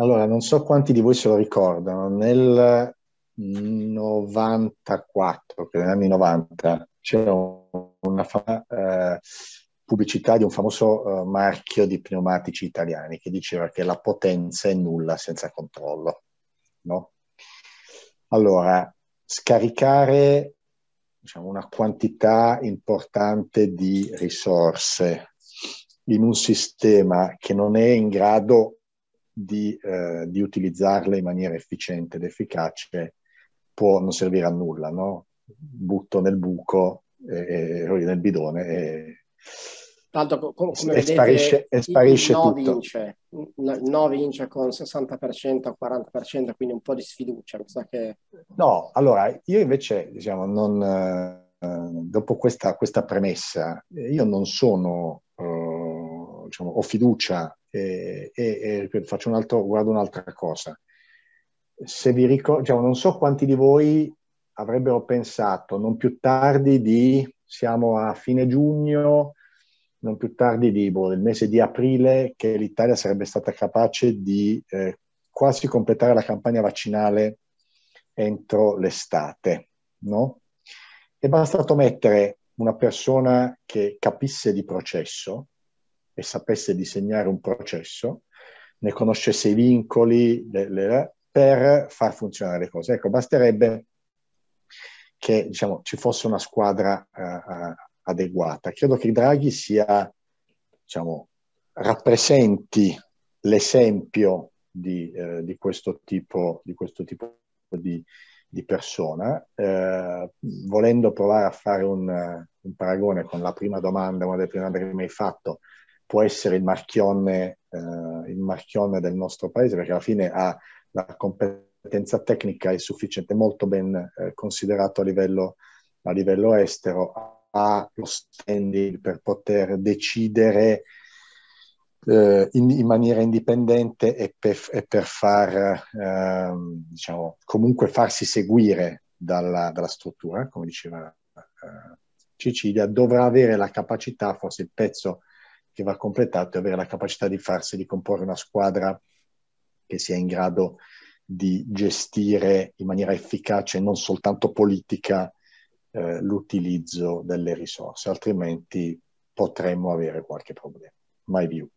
Allora, non so quanti di voi se lo ricordano, nel 94, negli anni 90, c'era una fama, eh, pubblicità di un famoso eh, marchio di pneumatici italiani che diceva che la potenza è nulla senza controllo. No? Allora, scaricare diciamo, una quantità importante di risorse in un sistema che non è in grado di, eh, di utilizzarle in maniera efficiente ed efficace può non servire a nulla, no? Butto nel buco, eh, nel bidone e, Tanto come vedete, sparisce, e sparisce no tutto. Vince, no vince con 60% 40%, quindi un po' di sfiducia. Che... No, allora io invece, diciamo, non, eh, dopo questa, questa, premessa, io non sono, eh, diciamo, ho fiducia e, e, faccio un altro, guardo un'altra cosa. Se vi ricordo, diciamo, cioè, non so quanti di voi avrebbero pensato non più tardi di, siamo a fine giugno, non più tardi di boh, il mese di aprile, che l'Italia sarebbe stata capace di eh, quasi completare la campagna vaccinale entro l'estate, no? È bastato mettere una persona che capisse di processo, e sapesse disegnare un processo, ne conoscesse i vincoli le, le, per far funzionare le cose. Ecco, basterebbe che diciamo, ci fosse una squadra uh, adeguata. Credo che Draghi sia, diciamo, rappresenti l'esempio di, eh, di, questo tipo di, questo tipo di, di persona, eh, volendo provare a fare un, un, paragone con la prima domanda, una delle prime domande che mi hai fatto, può essere il marchionne, eh, il marchionne del nostro paese, perché alla fine ha la competenza tecnica è sufficiente, molto ben eh, considerato a livello, a livello estero, ha lo standing per poter decidere eh, in, in, maniera indipendente e per, e per far, eh, diciamo, comunque farsi seguire dalla, dalla struttura, come diceva eh, Cecilia, dovrà avere la capacità, forse il pezzo che va completato e avere la capacità di farsi, di comporre una squadra che sia in grado di gestire in maniera efficace, non soltanto politica, eh, l'utilizzo delle risorse, altrimenti potremmo avere qualche problema. Mai più.